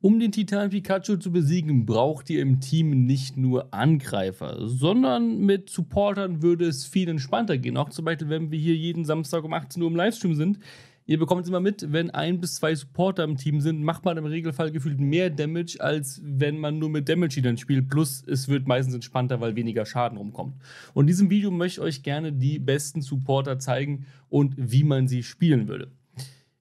Um den Titan Pikachu zu besiegen, braucht ihr im Team nicht nur Angreifer, sondern mit Supportern würde es viel entspannter gehen. Auch zum Beispiel, wenn wir hier jeden Samstag um 18 Uhr im Livestream sind. Ihr bekommt es immer mit, wenn ein bis zwei Supporter im Team sind, macht man im Regelfall gefühlt mehr Damage, als wenn man nur mit Damage dann spielt. Plus, es wird meistens entspannter, weil weniger Schaden rumkommt. Und in diesem Video möchte ich euch gerne die besten Supporter zeigen und wie man sie spielen würde.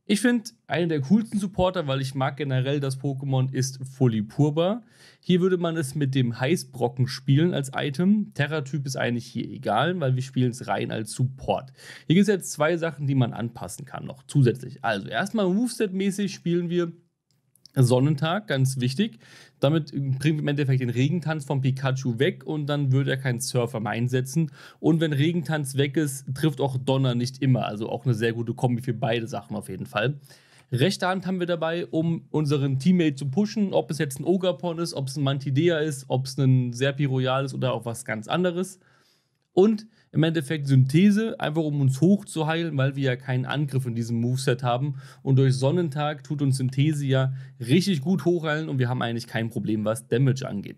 Ich finde, einer der coolsten Supporter, weil ich mag generell das Pokémon, ist Fulipurba. Hier würde man es mit dem Heißbrocken spielen als Item. Terra-Typ ist eigentlich hier egal, weil wir spielen es rein als Support. Hier gibt es jetzt zwei Sachen, die man anpassen kann noch zusätzlich. Also erstmal Moveset-mäßig spielen wir Sonnentag, ganz wichtig. Damit bringen wir im Endeffekt den Regentanz von Pikachu weg und dann würde er keinen Surfer mehr einsetzen. Und wenn Regentanz weg ist, trifft auch Donner nicht immer. Also auch eine sehr gute Kombi für beide Sachen auf jeden Fall. Rechte Hand haben wir dabei, um unseren Teammate zu pushen, ob es jetzt ein Ogapon ist, ob es ein Mantidea ist, ob es ein Serpiroyal ist oder auch was ganz anderes. Und im Endeffekt Synthese, einfach um uns hochzuheilen, weil wir ja keinen Angriff in diesem Moveset haben. Und durch Sonnentag tut uns Synthese ja richtig gut hochheilen und wir haben eigentlich kein Problem, was Damage angeht.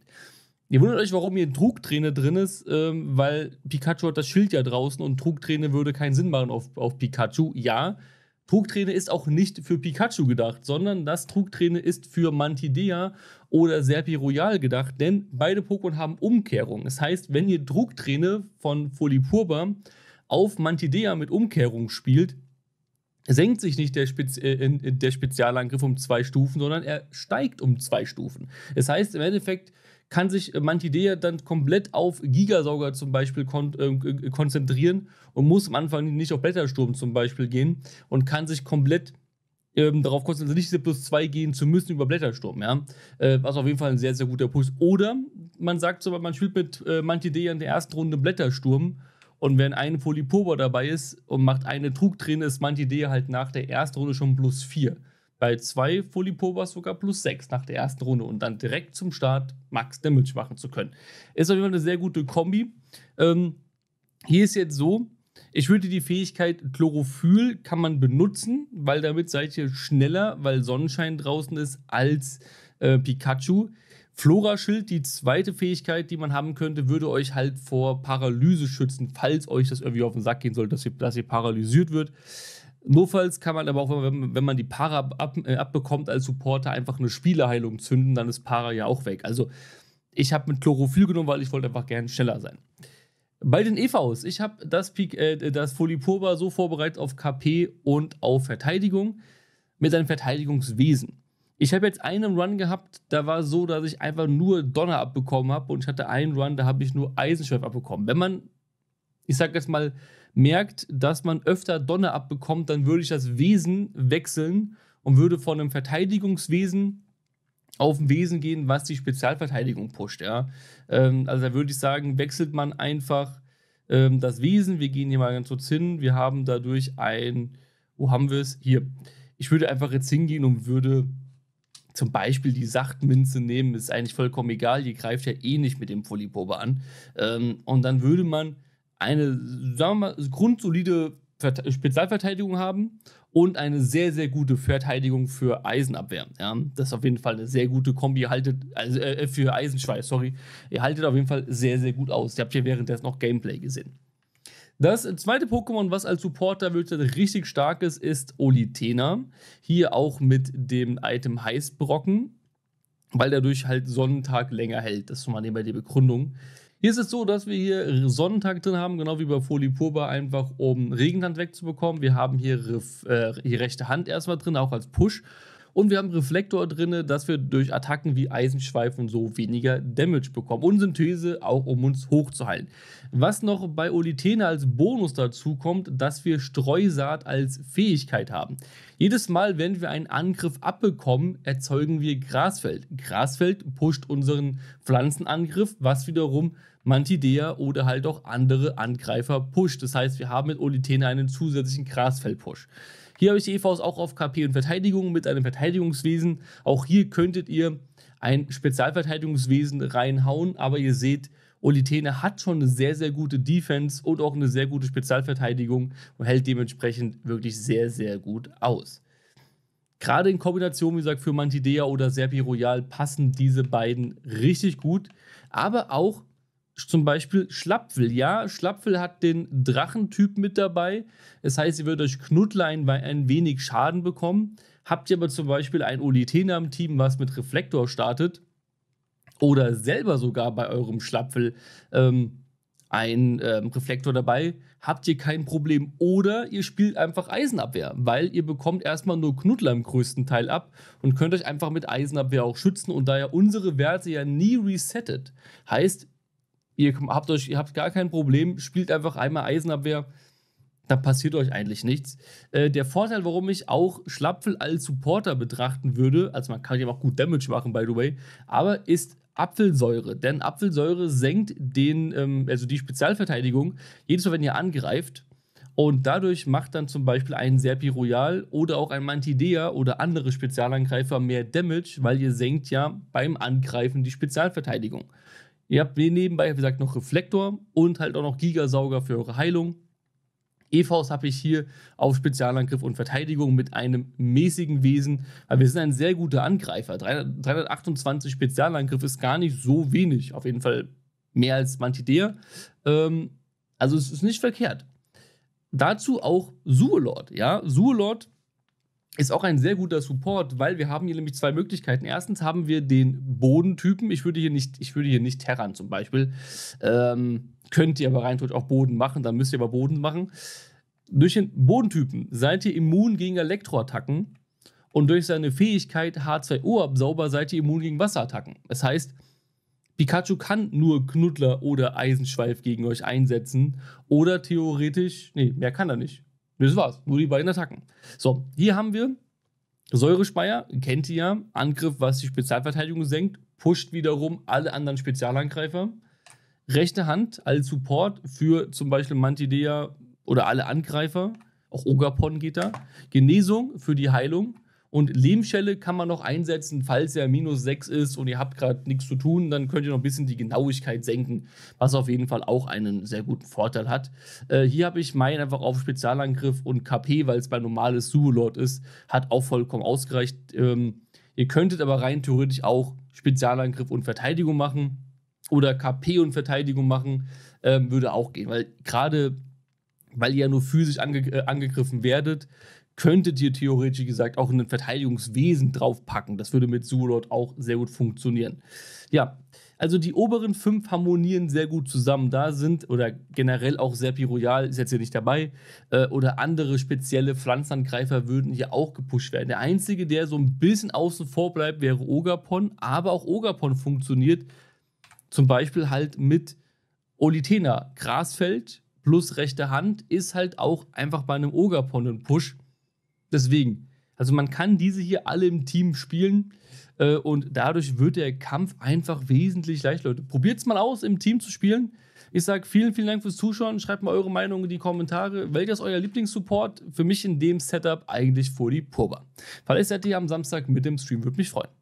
Ihr wundert euch, warum hier Trugträne drin ist, ähm, weil Pikachu hat das Schild ja draußen und Trugträne würde keinen Sinn machen auf, auf Pikachu. Ja, Trugträne ist auch nicht für Pikachu gedacht, sondern das Trugträne ist für Mantidea oder Serpi Royal gedacht, denn beide Pokémon haben Umkehrung. Das heißt, wenn ihr Trugträne von Folipurba auf Mantidea mit Umkehrung spielt, senkt sich nicht der, Spez äh, der Spezialangriff um zwei Stufen, sondern er steigt um zwei Stufen. Das heißt, im Endeffekt kann sich äh, Mantidea dann komplett auf Gigasauger zum Beispiel kon äh, äh, konzentrieren und muss am Anfang nicht auf Blättersturm zum Beispiel gehen und kann sich komplett ähm, darauf konzentrieren, nicht diese plus 2 gehen zu müssen über Blättersturm, ja. Äh, was auf jeden Fall ein sehr, sehr guter Puls. Oder man sagt so, man spielt mit äh, Mantidea in der ersten Runde Blättersturm und wenn ein Polypober dabei ist und macht eine Trugträne, ist Mantidea halt nach der ersten Runde schon plus 4 bei zwei Fully-Povers sogar plus sechs nach der ersten Runde und dann direkt zum Start Max Damage machen zu können. Ist auf jeden Fall eine sehr gute Kombi. Ähm, hier ist jetzt so, ich würde die Fähigkeit Chlorophyll kann man benutzen, weil damit seid ihr schneller, weil Sonnenschein draußen ist, als äh, Pikachu. Flora-Schild, die zweite Fähigkeit, die man haben könnte, würde euch halt vor Paralyse schützen, falls euch das irgendwie auf den Sack gehen sollte, dass ihr, dass ihr paralysiert wird. Notfalls kann man aber auch, wenn, wenn man die Para ab, äh, abbekommt als Supporter, einfach eine Spieleheilung zünden, dann ist Para ja auch weg. Also ich habe mit Chlorophyll genommen, weil ich wollte einfach gerne schneller sein. Bei den EVs, ich habe das, Pik äh, das Folipurba so vorbereitet auf KP und auf Verteidigung mit seinem Verteidigungswesen. Ich habe jetzt einen Run gehabt, da war so, dass ich einfach nur Donner abbekommen habe und ich hatte einen Run, da habe ich nur Eisenschweif abbekommen. Wenn man, ich sage jetzt mal, merkt, dass man öfter Donner abbekommt, dann würde ich das Wesen wechseln und würde von einem Verteidigungswesen auf ein Wesen gehen, was die Spezialverteidigung pusht. Ja? Ähm, also da würde ich sagen, wechselt man einfach ähm, das Wesen. Wir gehen hier mal ganz kurz hin. Wir haben dadurch ein, wo haben wir es? Hier. Ich würde einfach jetzt hingehen und würde zum Beispiel die Sachtminze nehmen. Ist eigentlich vollkommen egal. Die greift ja eh nicht mit dem Polypobe an. Ähm, und dann würde man eine, sagen wir mal, grundsolide Spezialverteidigung haben und eine sehr, sehr gute Verteidigung für Eisenabwehr. Ja, das ist auf jeden Fall eine sehr gute Kombi. Ihr haltet, also äh, äh, für Eisenschweiß, sorry. Ihr haltet auf jeden Fall sehr, sehr gut aus. Ihr habt hier währenddessen noch Gameplay gesehen. Das zweite Pokémon, was als Supporter wirklich richtig stark ist, ist Olitena. Hier auch mit dem Item Heißbrocken, weil dadurch halt Sonnentag länger hält. Das ist schon mal nebenbei die Begründung. Hier ist es so, dass wir hier Sonnentag drin haben, genau wie bei Folipurba, einfach um Regenhand wegzubekommen. Wir haben hier, äh, hier rechte Hand erstmal drin, auch als Push. Und wir haben Reflektor drin, dass wir durch Attacken wie Eisenschweifen so weniger Damage bekommen. Und Synthese auch, um uns hochzuhalten. Was noch bei Olithene als Bonus dazu kommt, dass wir Streusaat als Fähigkeit haben. Jedes Mal, wenn wir einen Angriff abbekommen, erzeugen wir Grasfeld. Grasfeld pusht unseren Pflanzenangriff, was wiederum Mantidea oder halt auch andere Angreifer pusht. Das heißt, wir haben mit Olithene einen zusätzlichen Grasfeld-Push. Hier habe ich die EVs auch auf KP und Verteidigung mit einem Verteidigungswesen. Auch hier könntet ihr ein Spezialverteidigungswesen reinhauen, aber ihr seht, Olitene hat schon eine sehr, sehr gute Defense und auch eine sehr gute Spezialverteidigung und hält dementsprechend wirklich sehr, sehr gut aus. Gerade in Kombination, wie gesagt, für Mantidea oder Serpi Royal passen diese beiden richtig gut. Aber auch zum Beispiel Schlapfel. Ja, Schlapfel hat den Drachentyp mit dabei. Das heißt, ihr würdet euch Knuddlein bei ein wenig Schaden bekommen. Habt ihr aber zum Beispiel ein Olitena im Team, was mit Reflektor startet, oder selber sogar bei eurem Schlapfel ähm, ein ähm, Reflektor dabei, habt ihr kein Problem. Oder ihr spielt einfach Eisenabwehr, weil ihr bekommt erstmal nur Knuddler im größten Teil ab und könnt euch einfach mit Eisenabwehr auch schützen und da ja unsere Werte ja nie resettet. Heißt, Ihr habt euch, ihr habt gar kein Problem, spielt einfach einmal Eisenabwehr, da passiert euch eigentlich nichts. Äh, der Vorteil, warum ich auch Schlapfel als Supporter betrachten würde, also man kann ja auch gut Damage machen, by the way, aber ist Apfelsäure, denn Apfelsäure senkt den, ähm, also die Spezialverteidigung, jedes Mal, wenn ihr angreift. Und dadurch macht dann zum Beispiel ein Serpi Royal oder auch ein Mantidea oder andere Spezialangreifer mehr Damage, weil ihr senkt ja beim Angreifen die Spezialverteidigung. Ihr habt nebenbei, wie gesagt, noch Reflektor und halt auch noch Gigasauger für eure Heilung. EVs habe ich hier auf Spezialangriff und Verteidigung mit einem mäßigen Wesen, Aber wir sind ein sehr guter Angreifer. 328 Spezialangriff ist gar nicht so wenig, auf jeden Fall mehr als Mantidea. Ähm, also es ist nicht verkehrt. Dazu auch Suelord, ja, Suelord ist auch ein sehr guter Support, weil wir haben hier nämlich zwei Möglichkeiten. Erstens haben wir den Bodentypen. Ich würde hier nicht, ich würde hier nicht Terran zum Beispiel. Ähm, könnt ihr aber rein auch Boden machen, dann müsst ihr aber Boden machen. Durch den Bodentypen seid ihr immun gegen Elektroattacken und durch seine Fähigkeit H2O absauber seid ihr immun gegen Wasserattacken. Das heißt, Pikachu kann nur Knuddler oder Eisenschweif gegen euch einsetzen oder theoretisch, nee, mehr kann er nicht. Das war's. Nur die beiden Attacken. So, hier haben wir Säurespeier, kennt ihr ja. Angriff, was die Spezialverteidigung senkt, pusht wiederum alle anderen Spezialangreifer. Rechte Hand als Support für zum Beispiel Mantidea oder alle Angreifer. Auch Ogapon geht da. Genesung für die Heilung. Und Lehmschelle kann man noch einsetzen, falls er minus 6 ist und ihr habt gerade nichts zu tun, dann könnt ihr noch ein bisschen die Genauigkeit senken, was auf jeden Fall auch einen sehr guten Vorteil hat. Äh, hier habe ich meinen einfach auf Spezialangriff und KP, weil es bei normales Suolord ist, hat auch vollkommen ausgereicht. Ähm, ihr könntet aber rein theoretisch auch Spezialangriff und Verteidigung machen oder KP und Verteidigung machen, ähm, würde auch gehen, weil gerade weil ihr ja nur physisch ange äh, angegriffen werdet, könntet ihr theoretisch gesagt auch ein Verteidigungswesen draufpacken. Das würde mit Zulot auch sehr gut funktionieren. Ja, also die oberen fünf harmonieren sehr gut zusammen. Da sind, oder generell auch Serpi Royal ist jetzt hier nicht dabei, äh, oder andere spezielle Pflanzangreifer würden hier auch gepusht werden. Der einzige, der so ein bisschen außen vor bleibt, wäre Ogapon, aber auch Ogapon funktioniert zum Beispiel halt mit Olitena. Grasfeld plus rechte Hand ist halt auch einfach bei einem Ogapon ein Push. Deswegen, also man kann diese hier alle im Team spielen äh, und dadurch wird der Kampf einfach wesentlich leichter, Leute. Probiert es mal aus, im Team zu spielen. Ich sage vielen, vielen Dank fürs Zuschauen. Schreibt mal eure Meinung in die Kommentare. Welcher ist euer Lieblingssupport? Für mich in dem Setup eigentlich vor die Purba. Falls ihr am Samstag mit dem Stream, würde mich freuen.